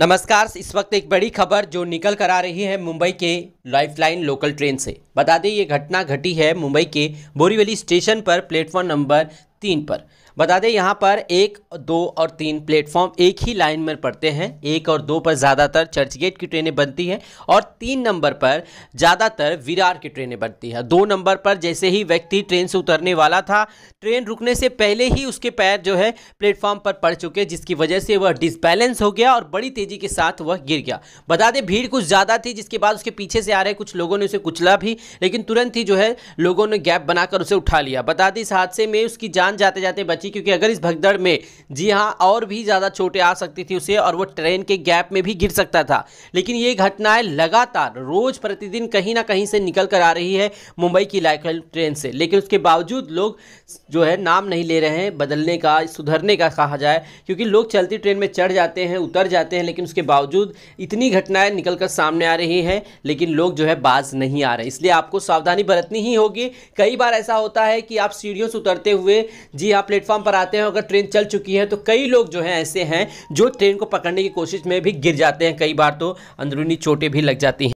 नमस्कार इस वक्त एक बड़ी खबर जो निकल कर आ रही है मुंबई के लाइफलाइन लोकल ट्रेन से बता दें ये घटना घटी है मुंबई के बोरीवली स्टेशन पर प्लेटफॉर्म नंबर तीन पर बता दें यहाँ पर एक दो और तीन प्लेटफॉर्म एक ही लाइन में पड़ते हैं एक और दो पर ज़्यादातर चर्चगेट की ट्रेनें बनती हैं और तीन नंबर पर ज़्यादातर विरार की ट्रेनें बनती हैं दो नंबर पर जैसे ही व्यक्ति ट्रेन से उतरने वाला था ट्रेन रुकने से पहले ही उसके पैर जो है प्लेटफॉर्म पर पड़ चुके जिसकी वजह से वह डिसबैलेंस हो गया और बड़ी तेज़ी के साथ वह गिर गया बता दें भीड़ कुछ ज़्यादा थी जिसके बाद उसके पीछे से आ रहे कुछ लोगों ने उसे कुचला भी लेकिन तुरंत ही जो है लोगों ने गैप बनाकर उसे उठा लिया बता दें इस हादसे में उसकी जान जाते जाते बच चाहिए क्योंकि अगर इस भगदड़ में जी हाँ और भी ज़्यादा चोटें आ सकती थी उसे और वो ट्रेन के गैप में भी गिर सकता था लेकिन ये घटनाएं लगातार रोज़ प्रतिदिन कहीं ना कहीं से निकल कर आ रही है मुंबई की लाइकल ट्रेन से लेकिन उसके बावजूद लोग जो है नाम नहीं ले रहे हैं बदलने का सुधरने का कहा जाए क्योंकि लोग चलती ट्रेन में चढ़ जाते हैं उतर जाते हैं लेकिन उसके बावजूद इतनी घटनाएं निकल कर सामने आ रही हैं लेकिन लोग जो है बाज नहीं आ रहे इसलिए आपको सावधानी बरतनी ही होगी कई बार ऐसा होता है कि आप सीढ़ियों से उतरते हुए जी हाँ प्लेटफॉर्म प्लेटफॉर्म पर आते हैं अगर ट्रेन चल चुकी है तो कई लोग जो हैं ऐसे हैं जो ट्रेन को पकड़ने की कोशिश में भी गिर जाते हैं कई बार तो अंदरूनी चोटें भी लग जाती हैं